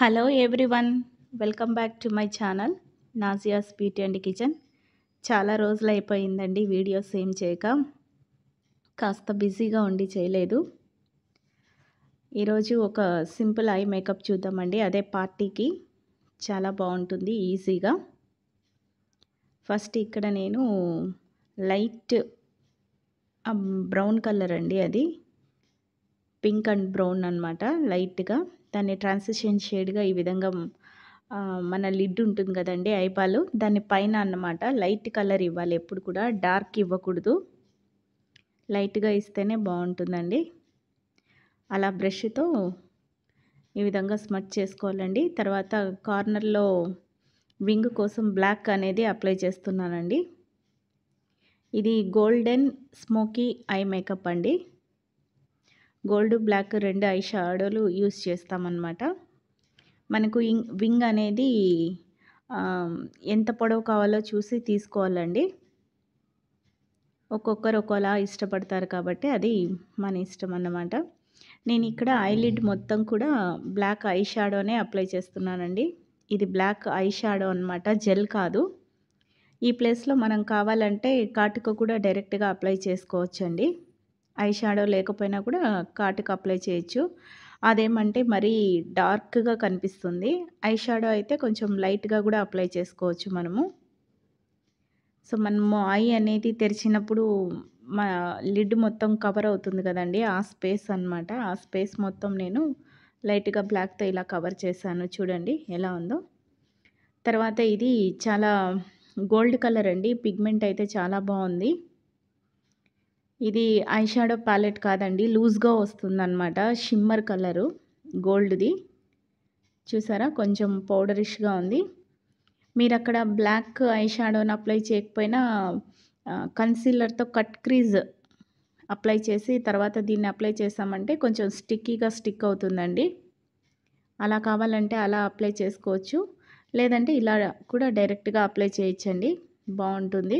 hello everyone welcome back to my channel Nazia's beauty and kitchen చాలా రోజులు అయిపోయిందండి videos ఏం చేయక కాస్త బిజీగా ఉండి చేయలేదు ఈరోజు ఒక సింపుల్ ఐ మేకప్ చూద్దామండి అదే పార్టీకి చాలా బాగుంటుంది ఈజీగా ఫస్ట్ ఇక్కడ నేను లైట్ బ్రౌన్ కలర్ అండి అది పింక్ అండ్ బ్రౌన్ అనమాట లైట్గా దాన్ని ట్రాన్సిషన్ షేడ్గా ఈ విధంగా మన లిడ్ ఉంటుంది కదండి ఐపాలు దాని పైన అన్నమాట లైట్ కలర్ ఇవ్వాలి ఎప్పుడు కూడా డార్క్ ఇవ్వకూడదు లైట్గా ఇస్తేనే బాగుంటుందండి అలా బ్రష్తో ఈ విధంగా స్మచ్ చేసుకోవాలండి తర్వాత కార్నర్లో వింగ్ కోసం బ్లాక్ అనేది అప్లై చేస్తున్నానండి ఇది గోల్డెన్ స్మోకీ ఐ మేకప్ అండి గోల్డ్ బ్లాక్ రెండు ఐ షాడోలు యూస్ చేస్తామన్నమాట మనకు వింగ్ అనేది ఎంత పొడవు కావాలో చూసి తీసుకోవాలండి ఒక్కొక్కరు ఒక్కోలా ఇష్టపడతారు కాబట్టి అది మన ఇష్టం అన్నమాట నేను ఇక్కడ ఐలిడ్ మొత్తం కూడా బ్లాక్ ఐ షాడోనే అప్లై చేస్తున్నానండి ఇది బ్లాక్ ఐ షాడో అనమాట జెల్ కాదు ఈ ప్లేస్లో మనం కావాలంటే కాటుక కూడా డైరెక్ట్గా అప్లై చేసుకోవచ్చండి ఐ షాడో లేకపోయినా కూడా కాటుకు అప్లై చేయొచ్చు అదేమంటే మరీ డార్క్గా కనిపిస్తుంది ఐ షాడో అయితే కొంచెం లైట్గా కూడా అప్లై చేసుకోవచ్చు మనము సో మనము ఐ అనేది తెరిచినప్పుడు మా లిడ్ మొత్తం కవర్ అవుతుంది కదండి ఆ స్పేస్ అనమాట ఆ స్పేస్ మొత్తం నేను లైట్గా బ్లాక్తో ఇలా కవర్ చేశాను చూడండి ఎలా ఉందో తర్వాత ఇది చాలా గోల్డ్ కలర్ అండి పిగ్మెంట్ అయితే చాలా బాగుంది ఇది ఐషాడో ప్యాలెట్ కాదండి లూజ్గా వస్తుందన్నమాట షిమ్మర్ కలరు గోల్డ్ది చూసారా కొంచెం పౌడరిష్గా ఉంది మీరు అక్కడ బ్లాక్ ఐషాడోని అప్లై చేయకపోయినా కన్సీలర్తో కట్ క్రీజ్ అప్లై చేసి తర్వాత దీన్ని అప్లై చేసామంటే కొంచెం స్టిక్కీగా స్టిక్ అవుతుందండి అలా కావాలంటే అలా అప్లై చేసుకోవచ్చు లేదంటే ఇలా కూడా డైరెక్ట్గా అప్లై చేయించండి బాగుంటుంది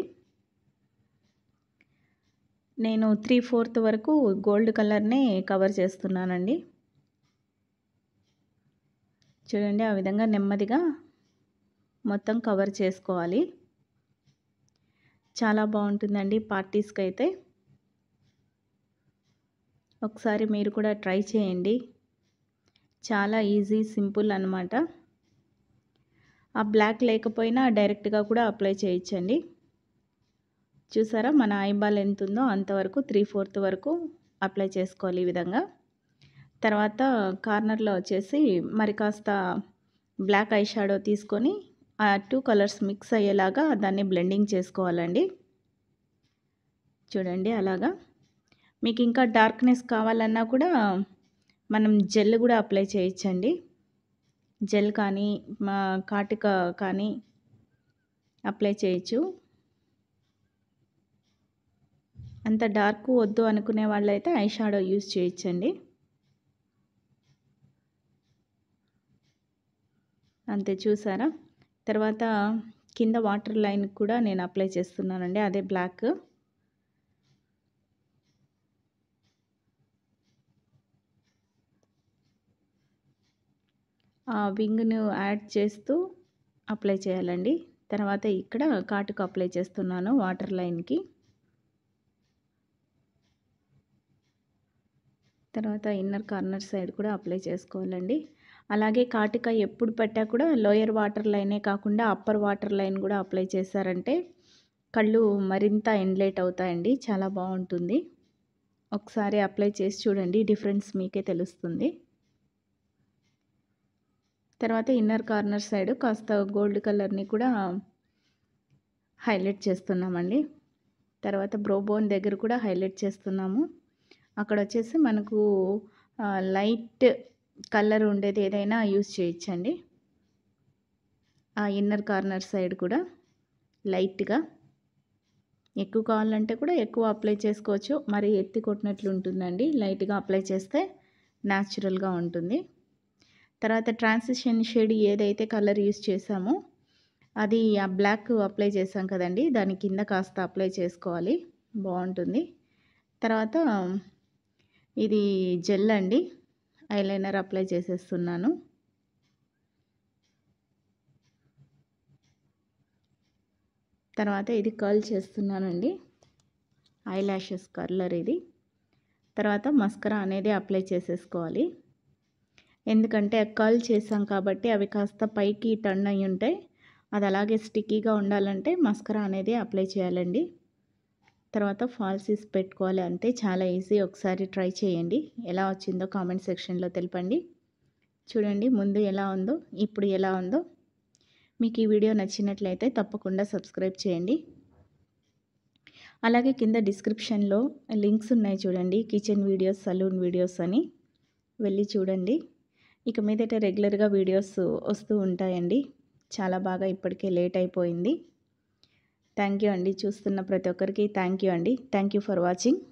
నేను త్రీ ఫోర్త్ వరకు గోల్డ్ కలర్నే కవర్ చేస్తున్నానండి చూడండి ఆ విధంగా నెమ్మదిగా మొత్తం కవర్ చేసుకోవాలి చాలా బాగుంటుందండి పార్టీస్కి అయితే ఒకసారి మీరు కూడా ట్రై చేయండి చాలా ఈజీ సింపుల్ అనమాట ఆ బ్లాక్ లేకపోయినా డైరెక్ట్గా కూడా అప్లై చేయించండి చూసారా మన ఐబాల్ ఎంత ఉందో అంతవరకు త్రీ ఫోర్త్ వరకు అప్లై చేసుకోవాలి ఈ విధంగా తర్వాత కార్నర్లో వచ్చేసి మరి కాస్త బ్లాక్ ఐ షాడో తీసుకొని ఆ టూ కలర్స్ మిక్స్ అయ్యేలాగా దాన్ని బ్లెండింగ్ చేసుకోవాలండి చూడండి అలాగా మీకు ఇంకా డార్క్నెస్ కావాలన్నా కూడా మనం జెల్ కూడా అప్లై చేయొచ్చండి జెల్ కానీ మా కాటిక కానీ అప్లై చేయొచ్చు అంత డార్క్ వద్దు అనుకునే వాళ్ళైతే ఐ షాడో యూజ్ చేయించండి అంతే చూసారా తర్వాత కింద వాటర్ లైన్ కూడా నేను అప్లై చేస్తున్నానండి అదే బ్లాక్ ఆ వింగ్ను యాడ్ చేస్తూ అప్లై చేయాలండి తర్వాత ఇక్కడ కాటుకు అప్లై చేస్తున్నాను వాటర్ లైన్కి తర్వాత ఇన్నర్ కార్నర్ సైడ్ కూడా అప్లై చేసుకోవాలండి అలాగే కాటిక ఎప్పుడు పెట్టా కూడా లోయర్ వాటర్ లైనే కాకుండా అప్పర్ వాటర్ లైన్ కూడా అప్లై చేశారంటే కళ్ళు మరింత ఎన్లైట్ అవుతాయండి చాలా బాగుంటుంది ఒకసారి అప్లై చేసి చూడండి డిఫరెన్స్ మీకే తెలుస్తుంది తర్వాత ఇన్నర్ కార్నర్ సైడ్ కాస్త గోల్డ్ కలర్ని కూడా హైలైట్ చేస్తున్నామండి తర్వాత బ్రోబోన్ దగ్గర కూడా హైలైట్ చేస్తున్నాము అక్కడ వచ్చేసి మనకు లైట్ కలర్ ఉండేది ఏదైనా యూస్ చేయొచ్చండి ఆ ఇన్నర్ కార్నర్ సైడ్ కూడా లైట్గా ఎక్కువ కావాలంటే కూడా ఎక్కువ అప్లై చేసుకోవచ్చు మరి ఎత్తి కొట్టినట్లు ఉంటుందండి లైట్గా అప్లై చేస్తే న్యాచురల్గా ఉంటుంది తర్వాత ట్రాన్సిషన్ షేడ్ ఏదైతే కలర్ యూస్ చేసామో అది ఆ బ్లాక్ అప్లై చేసాం కదండి దాని కింద కాస్త అప్లై చేసుకోవాలి బాగుంటుంది తర్వాత ఇది జెల్ అండి ఐలైనర్ అప్లై చేసేస్తున్నాను తర్వాత ఇది కర్ల్ చేస్తున్నానండి ఐ ల్యాషెస్ కర్లర్ ఇది తర్వాత మస్కరా అనేది అప్లై చేసేసుకోవాలి ఎందుకంటే కర్ల్ చేసాం కాబట్టి అవి కాస్త పైకి టర్న్ అయ్యి ఉంటాయి అది అలాగే స్టిక్కీగా ఉండాలంటే మస్కరా అనేది అప్లై చేయాలండి తర్వాత ఫాల్సీస్ పెట్టుకోవాలి అంతే చాలా ఈజీ ఒకసారి ట్రై చేయండి ఎలా వచ్చిందో కామెంట్ సెక్షన్లో తెలపండి చూడండి ముందు ఎలా ఉందో ఇప్పుడు ఎలా ఉందో మీకు ఈ వీడియో నచ్చినట్లయితే తప్పకుండా సబ్స్క్రైబ్ చేయండి అలాగే కింద డిస్క్రిప్షన్లో లింక్స్ ఉన్నాయి చూడండి కిచెన్ వీడియోస్ సలూన్ వీడియోస్ అని వెళ్ళి చూడండి ఇక మీదట రెగ్యులర్గా వీడియోస్ వస్తూ ఉంటాయండి చాలా బాగా ఇప్పటికే లేట్ అయిపోయింది థ్యాంక్ యూ అండి చూస్తున్న ప్రతి ఒక్కరికి థ్యాంక్ యూ అండి థ్యాంక్ యూ ఫర్ వాచింగ్